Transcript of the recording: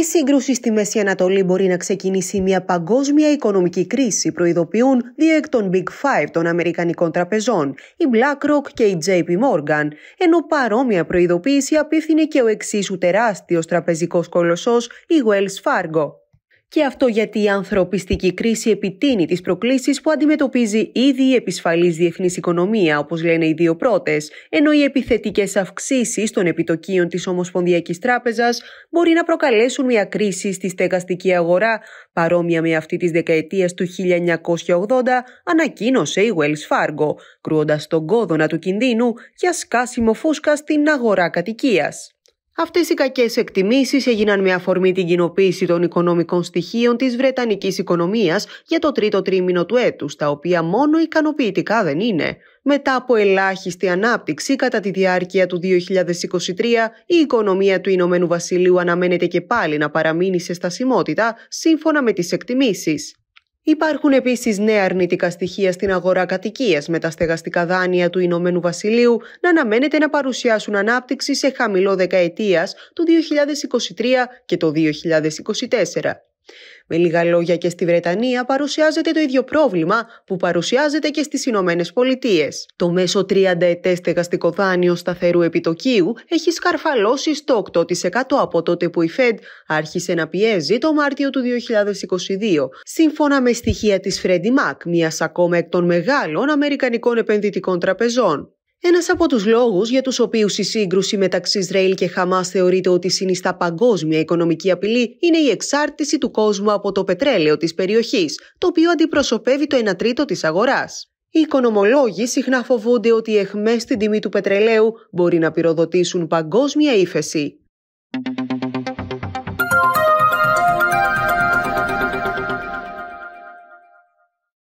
Η σύγκρουση στη Μέση Ανατολή μπορεί να ξεκινήσει μια παγκόσμια οικονομική κρίση, προειδοποιούν δύο εκ των Big Five των Αμερικανικών τραπεζών, η BlackRock και η JP Morgan, ενώ παρόμοια προειδοποίηση απίθυνε και ο εξίσου τεράστιος τραπεζικός κολοσσός, η Wells Fargo. Και αυτό γιατί η ανθρωπιστική κρίση επιτείνει τις προκλήσεις που αντιμετωπίζει ήδη η επισφαλής διεθνής οικονομία, όπως λένε οι δύο πρώτες, ενώ οι επιθετικές αυξήσεις των επιτοκίων της Ομοσπονδιακής Τράπεζας μπορεί να προκαλέσουν μια κρίση στη στεγαστική αγορά, παρόμοια με αυτή της δεκαετίας του 1980, ανακοίνωσε η Wells Fargo, κρούοντας τον κόδωνα του κινδύνου για σκάσιμο φούσκα στην αγορά κατοικίας. Αυτές οι κακές εκτιμήσεις έγιναν με αφορμή την κοινοποίηση των οικονομικών στοιχείων της Βρετανικής οικονομίας για το τρίτο τρίμηνο του έτους, τα οποία μόνο ικανοποιητικά δεν είναι. Μετά από ελάχιστη ανάπτυξη κατά τη διάρκεια του 2023, η οικονομία του Ηνωμένου Βασιλείου αναμένεται και πάλι να παραμείνει σε στασιμότητα σύμφωνα με τις εκτιμήσεις. Υπάρχουν επίσης νέα αρνητικά στοιχεία στην αγορά κατοικίας με τα στεγαστικά δάνεια του Ηνωμένου Βασιλείου να αναμένεται να παρουσιάσουν ανάπτυξη σε χαμηλό δεκαετίας το 2023 και το 2024. Με λίγα λόγια και στη Βρετανία παρουσιάζεται το ίδιο πρόβλημα που παρουσιάζεται και στις Ηνωμένες Πολιτείες. Το μέσο 30 ετές στεγαστικό δάνειο σταθερού επιτοκίου έχει σκαρφαλώσει στο 8% από τότε που η Fed άρχισε να πιέζει το Μάρτιο του 2022, σύμφωνα με στοιχεία της Freddie Mac, μιας ακόμα εκ των μεγάλων Αμερικανικών επενδυτικών τραπεζών. Ένας από τους λόγους για τους οποίους η σύγκρουση μεταξύ Ισραήλ και Χαμάς θεωρείται ότι συνιστά παγκόσμια οικονομική απειλή είναι η εξάρτηση του κόσμου από το πετρέλαιο της περιοχής, το οποίο αντιπροσωπεύει το 1 τρίτο της αγοράς. Οι οικονομολόγοι συχνά φοβούνται ότι οι εχμές στην τιμή του πετρελαίου μπορεί να πυροδοτήσουν παγκόσμια ύφεση.